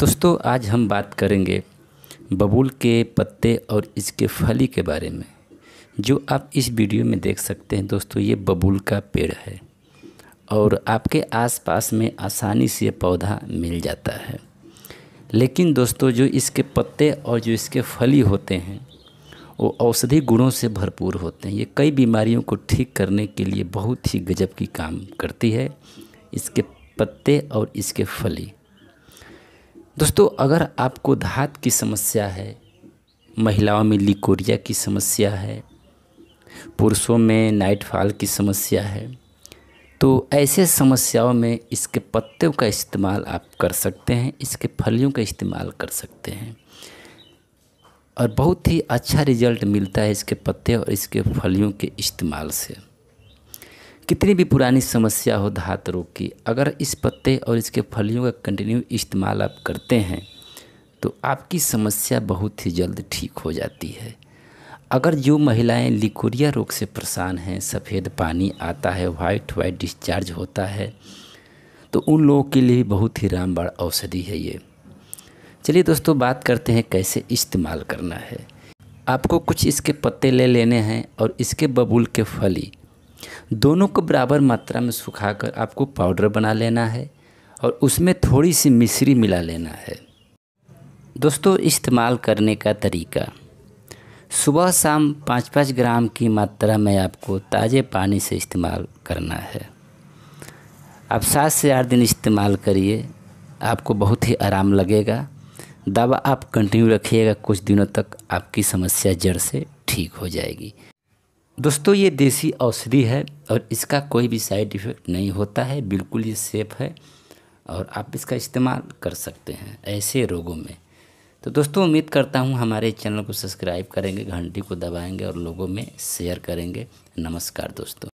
दोस्तों आज हम बात करेंगे बबूल के पत्ते और इसके फली के बारे में जो आप इस वीडियो में देख सकते हैं दोस्तों ये बबूल का पेड़ है और आपके आसपास में आसानी से पौधा मिल जाता है लेकिन दोस्तों जो इसके पत्ते और जो इसके फली होते हैं वो औषधि गुणों से भरपूर होते हैं ये कई बीमारियों को ठीक करने के लिए बहुत ही गजब की काम करती है इसके पत्ते और इसके फली दोस्तों अगर आपको धात की समस्या है महिलाओं में लिकोरिया की समस्या है पुरुषों में नाइटफॉल की समस्या है तो ऐसे समस्याओं में इसके पत्तों का इस्तेमाल आप कर सकते हैं इसके फलियों का इस्तेमाल कर सकते हैं और बहुत ही अच्छा रिजल्ट मिलता है इसके पत्ते और इसके फलियों के इस्तेमाल से कितनी भी पुरानी समस्या हो धात रोग की अगर इस पत्ते और इसके फलियों का कंटिन्यू इस्तेमाल आप करते हैं तो आपकी समस्या बहुत ही जल्द ठीक हो जाती है अगर जो महिलाएं लिकोरिया रोग से परेशान हैं सफ़ेद पानी आता है वाइट वाइट डिस्चार्ज होता है तो उन लोगों के लिए बहुत ही रामबाण औषधि है ये चलिए दोस्तों बात करते हैं कैसे इस्तेमाल करना है आपको कुछ इसके पत्ते ले लेने हैं और इसके बबूल के फली दोनों को बराबर मात्रा में सुखाकर आपको पाउडर बना लेना है और उसमें थोड़ी सी मिश्री मिला लेना है दोस्तों इस्तेमाल करने का तरीका सुबह शाम पाँच पाँच ग्राम की मात्रा में आपको ताज़े पानी से इस्तेमाल करना है आप सात से आठ दिन इस्तेमाल करिए आपको बहुत ही आराम लगेगा दवा आप कंटिन्यू रखिएगा कुछ दिनों तक आपकी समस्या जड़ से ठीक हो जाएगी दोस्तों ये देसी औषधि है और इसका कोई भी साइड इफ़ेक्ट नहीं होता है बिल्कुल ये सेफ़ है और आप इसका इस्तेमाल कर सकते हैं ऐसे रोगों में तो दोस्तों उम्मीद करता हूँ हमारे चैनल को सब्सक्राइब करेंगे घंटी को दबाएंगे और लोगों में शेयर करेंगे नमस्कार दोस्तों